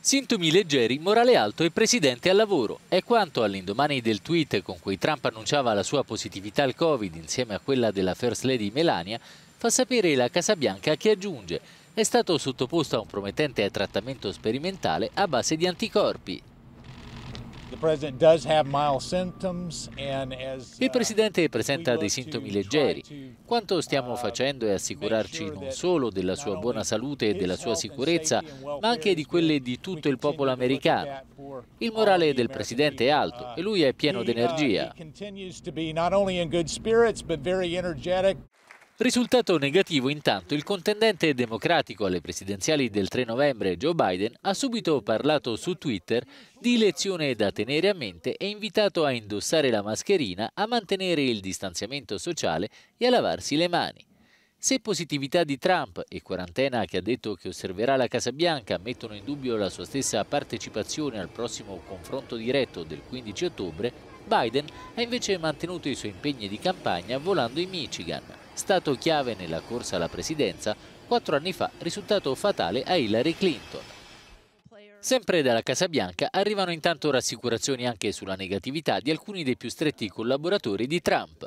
Sintomi leggeri, morale alto e presidente al lavoro. È quanto all'indomani del tweet con cui Trump annunciava la sua positività al Covid insieme a quella della First Lady Melania, fa sapere la Casa Bianca che aggiunge è stato sottoposto a un promettente trattamento sperimentale a base di anticorpi. Uh, il Presidente presenta dei sintomi leggeri. Quanto stiamo uh, facendo è assicurarci non solo della sua buona salute e della sua sicurezza, ma anche di quelle di tutto il popolo americano. Il morale del Presidente è alto e lui è pieno uh, d'energia. Risultato negativo intanto, il contendente democratico alle presidenziali del 3 novembre, Joe Biden, ha subito parlato su Twitter di lezione da tenere a mente e invitato a indossare la mascherina, a mantenere il distanziamento sociale e a lavarsi le mani. Se positività di Trump e quarantena che ha detto che osserverà la Casa Bianca mettono in dubbio la sua stessa partecipazione al prossimo confronto diretto del 15 ottobre, Biden ha invece mantenuto i suoi impegni di campagna volando in Michigan stato chiave nella corsa alla presidenza, quattro anni fa risultato fatale a Hillary Clinton. Sempre dalla Casa Bianca arrivano intanto rassicurazioni anche sulla negatività di alcuni dei più stretti collaboratori di Trump.